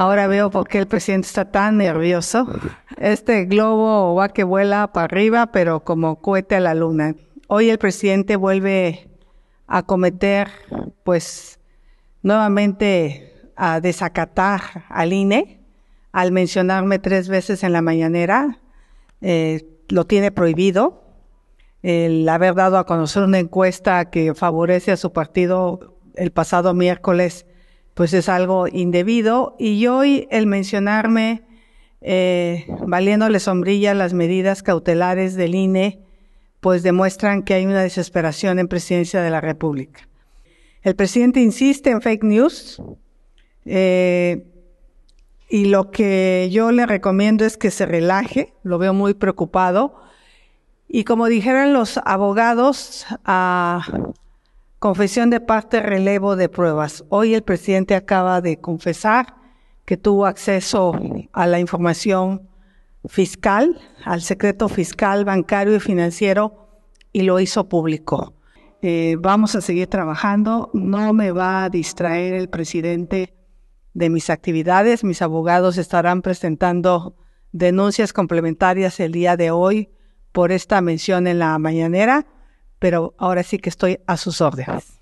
Ahora veo por qué el presidente está tan nervioso. Este globo va que vuela para arriba, pero como cohete a la luna. Hoy el presidente vuelve a cometer, pues, nuevamente a desacatar al INE al mencionarme tres veces en la mañanera. Eh, lo tiene prohibido. El haber dado a conocer una encuesta que favorece a su partido el pasado miércoles pues es algo indebido. Y hoy el mencionarme, eh, valiéndole sombrilla las medidas cautelares del INE, pues demuestran que hay una desesperación en presidencia de la República. El presidente insiste en fake news eh, y lo que yo le recomiendo es que se relaje, lo veo muy preocupado. Y como dijeron los abogados, a... Ah, Confesión de parte, relevo de pruebas. Hoy el presidente acaba de confesar que tuvo acceso a la información fiscal, al secreto fiscal, bancario y financiero y lo hizo público. Eh, vamos a seguir trabajando. No me va a distraer el presidente de mis actividades. Mis abogados estarán presentando denuncias complementarias el día de hoy por esta mención en la mañanera pero ahora sí que estoy a sus órdenes.